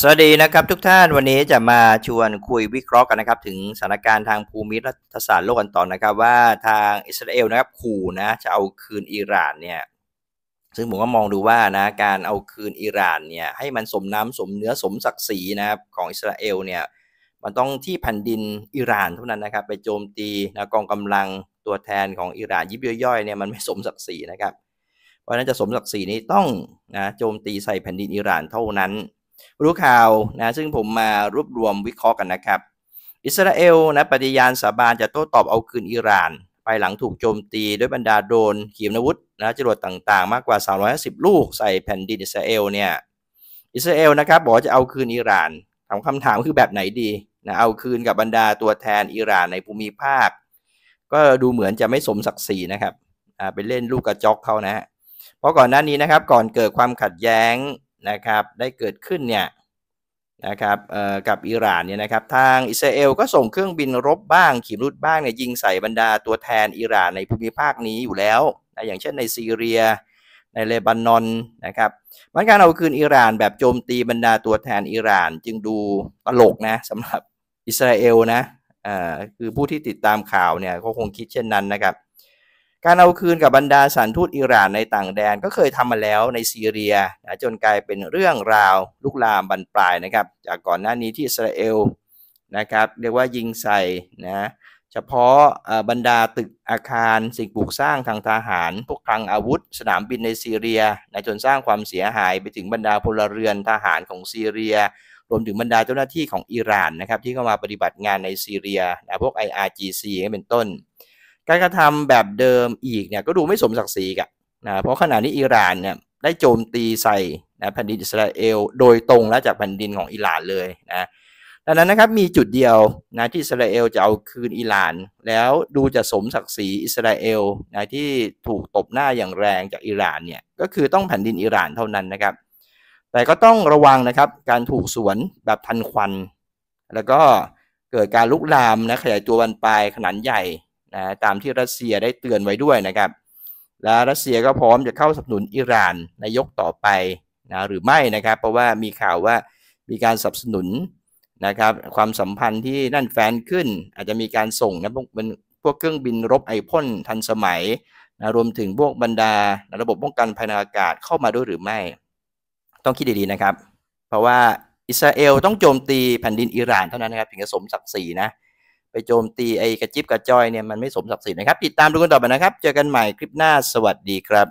สวัสดีนะครับทุกท่านวันนี้จะมาชวนคุยวิเคราะห์กันนะครับ ถึงสถานการณ์ทางภูมิรัฐศาสตร์โลกกันต่อนะครับ ว่าทางอิสราเอลนะครับขู่นะ จะเอาคืนอิหร่านเนี่ยซึ่งผมก็มองดูว่านะการเอาคืนอิหร่านเนี่ยให้มันสมน้ำสมเนื้อสมศักดิ์ศรีนะครับของอิสราเอลเนี่ยมันต้องที่แผ่นดินอิหร่านเท่านั้นนะครับไปโจมตีนะกองกำลังตัวแทนของอิหร่าน ยิบย่อยๆเนี่ยมันไม่สมศักดิ์ศรีนะครับเพราะนั้นจะสมศักดิ์ศรีนี้ต้องนะโจมตีใส่แผ่นดินอิหร่านเท่านั้นรู้ข่าวนะซึ่งผมมารวบรวมวิเคราะห์กันนะครับ อิสราเอลนะปฏิญาณสาบานจะโต้ตอบเอาคืนอิหร่าน ไปหลังถูกโจมตีด้วยบรรดาโดรนขีปนาวุธนะจรวดต่างๆ มากกว่า 350 ลูกใส่แผ่นดินอิสราเอลเนี่ยอิสราเอลนะครับบอกจะเอาคืนอิหร่านถามคำถามคือแบบไหนดีนะเอาคืนกับบรรดาตัวแทนอิหร่านในภูมิภาค ก็ดูเหมือนจะไม่สมศักดิ์ศรีนะครับไปเล่นลูกกระจอกเขานะฮะเพราะก่อนหน้านี้นะครับก่อนเกิดความขัดแย้งนะครับได้เกิดขึ้นเนี่ยนะครับกับอิหร่านเนี่ยนะครับทางอิสราเอลก็ส่งเครื่องบินรบบ้าง ขีปนาวุธบ้างเนี่ยยิงใส่บรรดาตัวแทนอิหร่านในภูมิภาคนี้อยู่แล้วนะอย่างเช่นในซีเรีย ในเลบานอนนะครับมันการเอาคืนอิหร่าน แบบโจมตีบรรดาตัวแทนอิหร่านจึงดูตลกนะสำหรับอิสราเอลนะอ่าคือผู้ที่ติดตามข่าวเนี่ยก็คงคิดเช่นนั้นนะครับการเอาคืนกับบรรดาสารทูตอิหร่านในต่างแดนก็เคยทำมาแล้วในซีเรียนะจนกลายเป็นเรื่องราวลุกลามบรรปลายนะครับจากก่อนหน้านี้ที่อิสราเอลนะครับเรียกว่ายิงใส่นะเฉพาะบรรดาตึกอาคารสิ่งปลูกสร้างทางทหารพวกคลังอาวุธ สนามบินในซีเรียนะจนสร้างความเสียหายไปถึงบรรดาพลเรือนทหารของซีเรีย รวมถึงบรรดาเจ้าหน้าที่ของอิหร่านนะครับที่เข้ามาปฏิบัติงานในซีเรียนะพวก IRGC เป็นต้นการกระทำแบบเดิมอีกเนี่ยก็ดูไม่สมศักดิ์ศรีกันนะเพราะขณะนี้อิหร่านเนี่ยได้โจมตีใส่นะแผ่นดินอิสราเอล โดยตรงและจากแผ่นดินของอิหร่านเลยนะดังนั้นนะครับมีจุดเดียวนะที่อิสราเอลจะเอาคืนอิหร่าน แล้วดูจะสมศักดิ์ศรีอิสราเอลนะที่ถูกตบหน้าอย่างแรงจากอิหร่านเนี่ยก็คือต้องแผ่นดินอิหร่านเท่านั้นนะครับแต่ก็ต้องระวังนะครับการถูกสวนแบบทันควัน แล้วก็เกิดการลุกลามนะขยายตัวบันปลายขนาดใหญ่นะตามที่รัสเซียได้เตือนไว้ด้วยนะครับ และรัสเซียก็พร้อมจะเข้าสนับสนุนอิหร่านในยกต่อไปนะหรือไม่นะครับเพราะว่ามีข่าวว่ามีการสนับสนุนนะครับความสัมพันธ์ที่นั่นแฟนขึ้นอาจจะมีการส่งนะพวกเป็นพวกเครื่องบินรบไอพ่นทันสมัยนะรวมถึงพวกบรรดา ระบบป้องกันภายในอากาศเข้ามาด้วยหรือไม่ ต้องคิดดีๆนะครับ เพราะว่าอิสราเอลต้องโจมตีแผ่นดินอิหร่านเท่านั้นนะครับถึงจะสมศักดิ์ศรีนะไปโจม ตี ไอ้ กระจิบกระจอย เนี่ย มันไม่สมศักดิ์ศรีนะครับ ติดตามดูกันต่อไปนะครับ เจอกันใหม่คลิปหน้าสวัสดีครับ